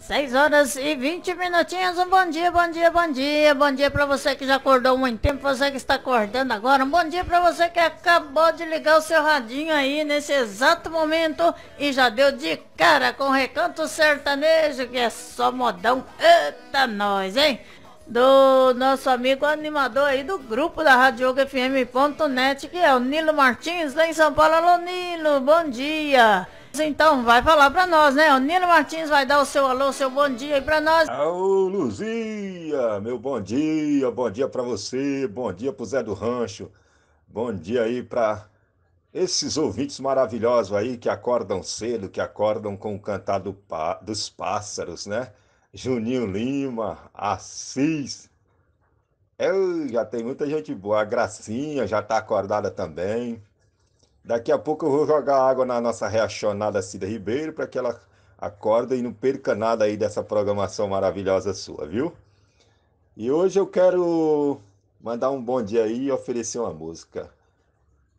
6 horas e 20 minutinhos, um bom dia, bom dia, bom dia, bom dia para você que já acordou muito tempo, você que está acordando agora, um bom dia para você que acabou de ligar o seu radinho aí nesse exato momento e já deu de cara com o recanto sertanejo, que é só modão, eita nós, hein? Do nosso amigo animador aí do grupo da FM.net, que é o Nilo Martins, lá em São Paulo. Alô Nilo, bom dia! Então, vai falar pra nós, né? O Nino Martins vai dar o seu alô, o seu bom dia aí pra nós. Ô, Luzia, meu bom dia, bom dia pra você, bom dia pro Zé do Rancho, bom dia aí pra esses ouvintes maravilhosos aí que acordam cedo, que acordam com o cantar do pá, dos pássaros, né? Juninho Lima, Assis. Eu, já tem muita gente boa. A Gracinha já está acordada também. Daqui a pouco eu vou jogar água na nossa reacionada Cida Ribeiro para que ela acorda e não perca nada aí dessa programação maravilhosa sua, viu? E hoje eu quero mandar um bom dia aí e oferecer uma música.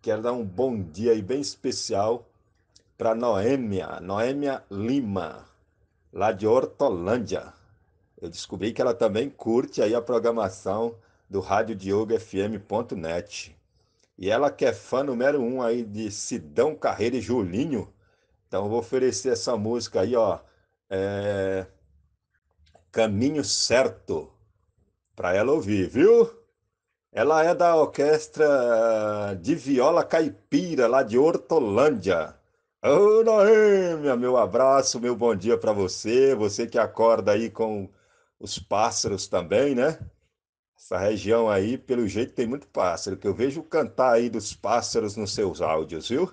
Quero dar um bom dia aí bem especial para Noêmia, Noêmia Lima, lá de Hortolândia. Eu descobri que ela também curte aí a programação do Rádio Diogo FM.net. E ela que é fã número um aí de Sidão Carreira e Julinho. Então vou oferecer essa música aí, ó. É... Caminho Certo. Para ela ouvir, viu? Ela é da orquestra de viola caipira, lá de Hortolândia. Ô, Noêmia, meu abraço, meu bom dia para você. Você que acorda aí com os pássaros também, né? Essa região aí, pelo jeito, tem muito pássaro, que eu vejo cantar aí dos pássaros nos seus áudios, viu?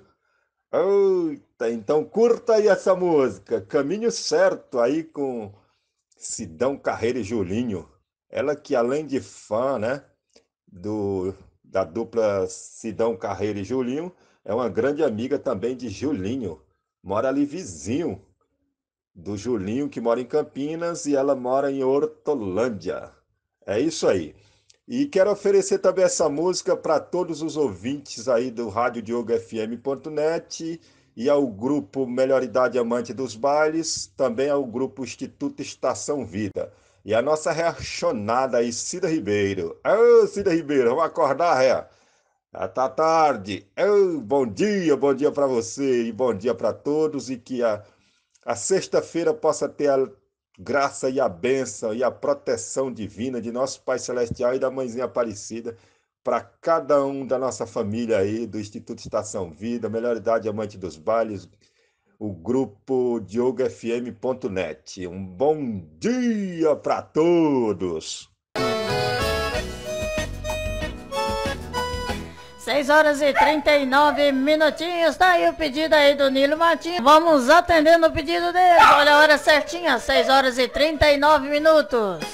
Eita, então curta aí essa música, Caminho Certo, aí com Sidão Carreira e Julinho. Ela que, além de fã, né, do, da dupla Sidão Carreira e Julinho, é uma grande amiga também de Julinho. Mora ali vizinho do Julinho, que mora em Campinas, e ela mora em Hortolândia. É isso aí. E quero oferecer também essa música para todos os ouvintes aí do Rádio diogo FM.net e ao grupo Melhor Idade Amante dos Bailes, também ao grupo Instituto Estação Vida. E a nossa reacionada aí, Cida Ribeiro. Ô, Cida Ribeiro, vamos acordar, ré? Tá tarde. Ô, bom dia, bom dia para você e bom dia para todos e que a, a sexta-feira possa ter a graça e a bênção e a proteção divina de nosso Pai Celestial e da Mãezinha Aparecida para cada um da nossa família aí, do Instituto Estação Vida, Melhor Idade Amante dos Bailes, o grupo diogofm.net. Um bom dia para todos! 6 horas e 39 minutinhos, tá aí o pedido aí do Nilo Martins. Vamos atendendo o pedido dele. Olha a hora certinha, 6 horas e 39 minutos.